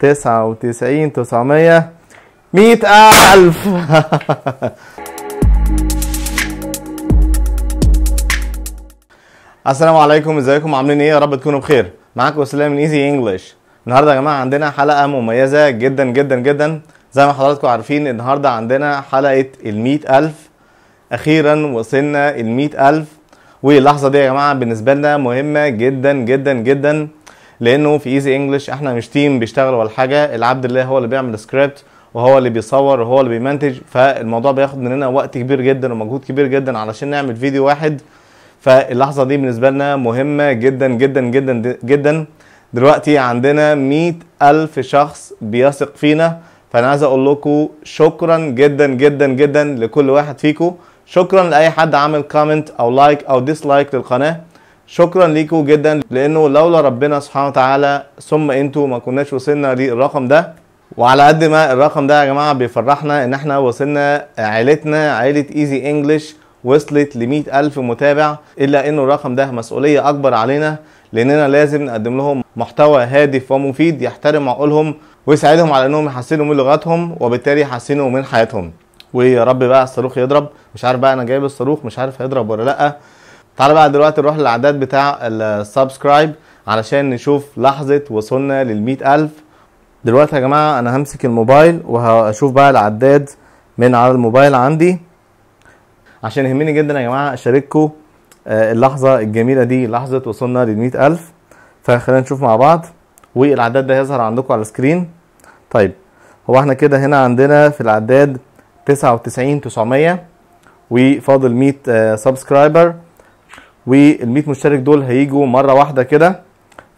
تسعة وتسعين تسعمية مئة ألف السلام عليكم ازيكم عاملين ايه يا رب تكونوا بخير معاكم اسلام من ايزي انجلش النهارده يا جماعه عندنا حلقه مميزه جدا جدا جدا زي ما حضراتكم عارفين النهارده عندنا حلقه ال ألف اخيرا وصلنا ال ألف واللحظه دي يا جماعه بالنسبه لنا مهمه جدا جدا جدا لانه في ايزي انجلش احنا مش تيم بيشتغل ولا حاجه العبد الله هو اللي بيعمل سكريبت وهو اللي بيصور وهو اللي بيمنتج فالموضوع بياخد مننا وقت كبير جدا ومجهود كبير جدا علشان نعمل فيديو واحد فاللحظه دي بالنسبه لنا مهمه جدا جدا جدا جدا دلوقتي عندنا مئة ألف شخص بيثق فينا فأنا عايز أقول لكم شكرا جدا جدا جدا لكل واحد فيكم شكرا لأي حد عمل كومنت أو لايك أو ديسلايك للقناة شكرا ليكوا جدا لانه لولا ربنا سبحانه وتعالى ثم انتوا ما كناش وصلنا للرقم ده وعلى قد ما الرقم ده يا جماعه بيفرحنا ان احنا وصلنا عائلتنا عائله ايزي انجلش وصلت ل ألف متابع إلا أنه الرقم ده مسؤولية أكبر علينا لأننا لازم نقدم لهم محتوى هادف ومفيد يحترم عقولهم ويساعدهم على أنهم يحسنوا من لغتهم وبالتالي يحسنوا من حياتهم ويا رب بقى الصاروخ يضرب مش عارف بقى أنا جايب الصاروخ مش عارف هيضرب ولا لأ تعالى بقى دلوقتي نروح للعداد بتاع السبسكرايب علشان نشوف لحظه وصلنا لل ألف دلوقتي يا جماعه انا همسك الموبايل وهشوف بقى العداد من على الموبايل عندي عشان يهمني جدا يا جماعه اشارككم آه، اللحظه الجميله دي لحظه وصلنا لل ألف فخلينا نشوف مع بعض والعداد ده هيظهر عندكم على السكرين طيب هو احنا كده هنا عندنا في العداد 99900 وفاضل 100 آه، سبسكرايبر وال100 مشترك دول هيجوا مره واحده كده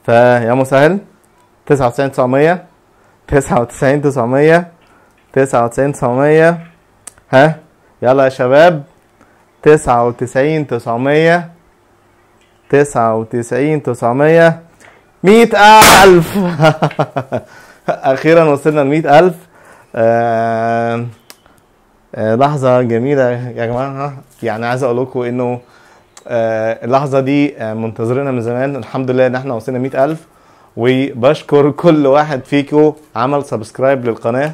فيا مسهل 99 900 99 900 99 900 ها يلا يا شباب 99 900 99 900 100000 اخيرا وصلنا ل 100000 آه آه لحظه جميله يا جماعه يعني عايز اقول لكم انه آه، اللحظه دي آه، منتظرنا من زمان الحمد لله ان احنا وصلنا 100000 وبشكر كل واحد فيكم عمل سبسكرايب للقناه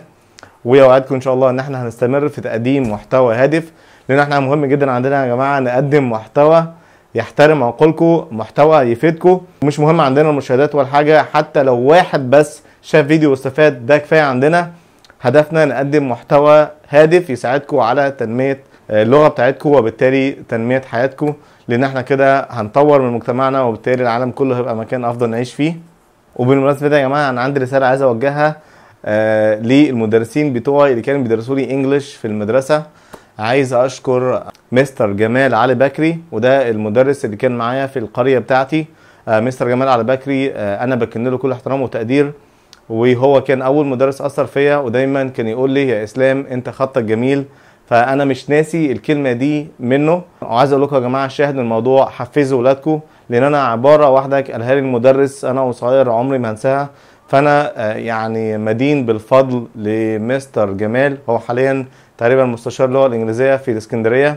واوعدكم ان شاء الله ان احنا هنستمر في تقديم محتوى هادف لان احنا مهم جدا عندنا يا جماعه نقدم محتوى يحترم عقولكم محتوى يفيدكم مش مهم عندنا المشاهدات ولا حاجه حتى لو واحد بس شاف فيديو واستفاد ده كفايه عندنا هدفنا نقدم محتوى هادف يساعدكم على تنميه اللغه بتاعتكم وبالتالي تنميه حياتكم لان احنا كده هنطور من مجتمعنا وبالتالي العالم كله هيبقى مكان افضل نعيش فيه وبالمناسبه ده يا جماعه انا عندي رساله عايز اوجهها آه للمدرسين بتوعي اللي كانوا بيدرسوا لي انجلش في المدرسه عايز اشكر مستر جمال علي بكري وده المدرس اللي كان معايا في القريه بتاعتي آه مستر جمال علي بكري آه انا بكن له كل احترام وتقدير وهو كان اول مدرس اثر فيا ودايما كان يقول لي يا اسلام انت خطك جميل فانا مش ناسي الكلمه دي منه وعايز اقول لكم يا جماعه شاهد الموضوع حفزوا اولادكم لان انا عباره واحده قالها لي المدرس انا وصغير عمري ما هنساها فانا آه، يعني مدين بالفضل لمستر جمال هو حاليا تقريبا مستشار اللغه الانجليزيه في الاسكندريه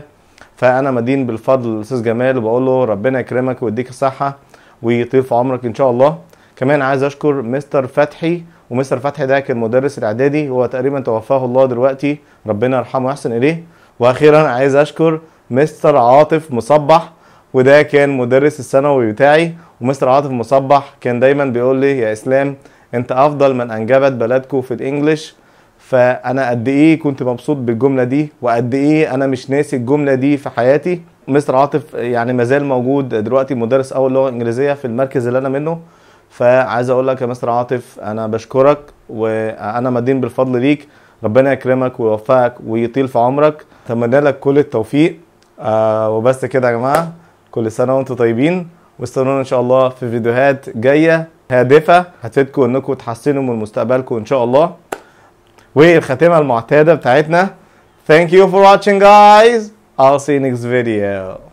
فانا مدين بالفضل للاستاذ جمال وبقول له ربنا يكرمك ويديك الصحه ويطيب في عمرك ان شاء الله كمان عايز اشكر مستر فتحي ومستر فتحي ده كان مدرس الاعدادي هو تقريبا توفاه الله دلوقتي ربنا يرحمه ويحسن اليه واخيرا عايز اشكر مستر عاطف مصبح وده كان مدرس الثانوي بتاعي ومستر عاطف مصبح كان دايما بيقول لي يا اسلام انت افضل من انجبت بلدكم في الانجليش فانا قد ايه كنت مبسوط بالجمله دي وقد ايه انا مش ناسي الجمله دي في حياتي مستر عاطف يعني مازال موجود دلوقتي مدرس اول لغه انجليزيه في المركز اللي انا منه فعايز اقول لك يا مستر عاطف انا بشكرك وانا مدين بالفضل ليك ربنا يكرمك ويوفقك ويطيل في عمرك اتمنى لك كل التوفيق آه وبس كده يا جماعه كل سنه وانتم طيبين واستنونا ان شاء الله في فيديوهات جايه هادفه هتفيدكم انكم تحسنوا من مستقبلكم ان شاء الله والخاتمه المعتاده بتاعتنا Thank you for watching guys. I'll see you next video.